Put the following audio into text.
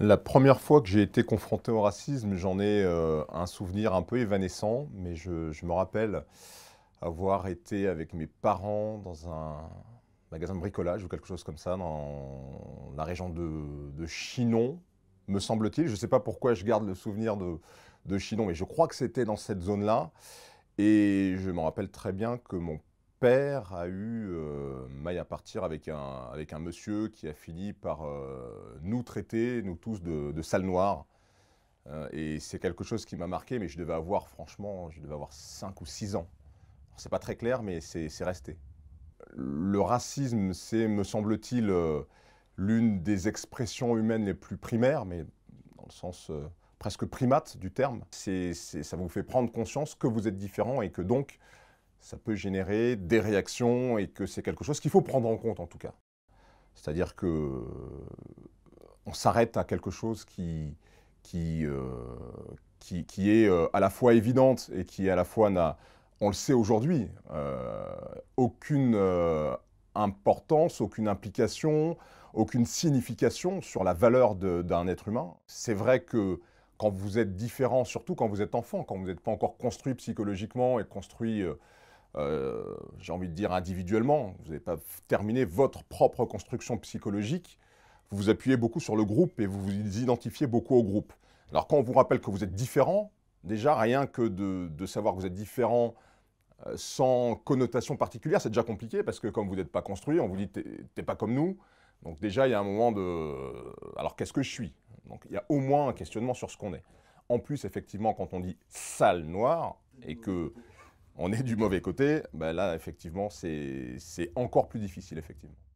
La première fois que j'ai été confronté au racisme, j'en ai euh, un souvenir un peu évanescent, mais je, me rappelle avoir été avec mes parents dans un magasin de bricolage ou quelque chose comme ça, dans la région de, Chinon, me semble-t-il. Je ne sais pas pourquoi je garde le souvenir de, de Chinon, mais je crois que c'était dans cette zone-là. Et je me rappelle très bien que mon père a eu euh, maille à partir avec un, avec un monsieur qui a fini par euh, nous traiter, nous tous, de, de noires. noire. Euh, et c'est quelque chose qui m'a marqué, mais je devais avoir, franchement, je devais avoir 5 ou 6 ans. C'est pas très clair, mais c'est resté. Le racisme, c'est, me semble-t-il, euh, l'une des expressions humaines les plus primaires, mais dans le sens presque primate du terme. c'est ça vous fait prendre conscience que vous êtes différent et que donc, ça peut générer des réactions et que c'est quelque chose qu'il faut prendre en compte en tout cas. C'est-à-dire que euh, on s'arrête à quelque chose qui, qui, euh, qui, est euh, à la fois évidente et qui à la fois n'a, on le sait aujourd'hui, aucune importance, aucune implication, aucune signification sur la valeur d'un être humain. C'est vrai que quand vous êtes différent, surtout quand vous êtes enfant, quand vous n'êtes pas encore construit psychologiquement et construit euh, j'ai envie de dire individuellement, vous n'avez pas terminé votre propre construction psychologique, vous vous appuyez beaucoup sur le groupe et vous vous identifiez beaucoup au groupe. Alors quand on vous rappelle que vous êtes différent, déjà rien que de, savoir que vous êtes différent euh, sans connotation particulière, c'est déjà compliqué parce que comme vous n'êtes pas construit, on vous dit t'es pas comme nous. Donc déjà il y a un moment de euh, alors qu'est-ce que je suis Donc il y a au moins un questionnement sur ce qu'on est. En plus effectivement quand on dit sale noire et que on est du mauvais côté, ben là, effectivement, c'est encore plus difficile, effectivement.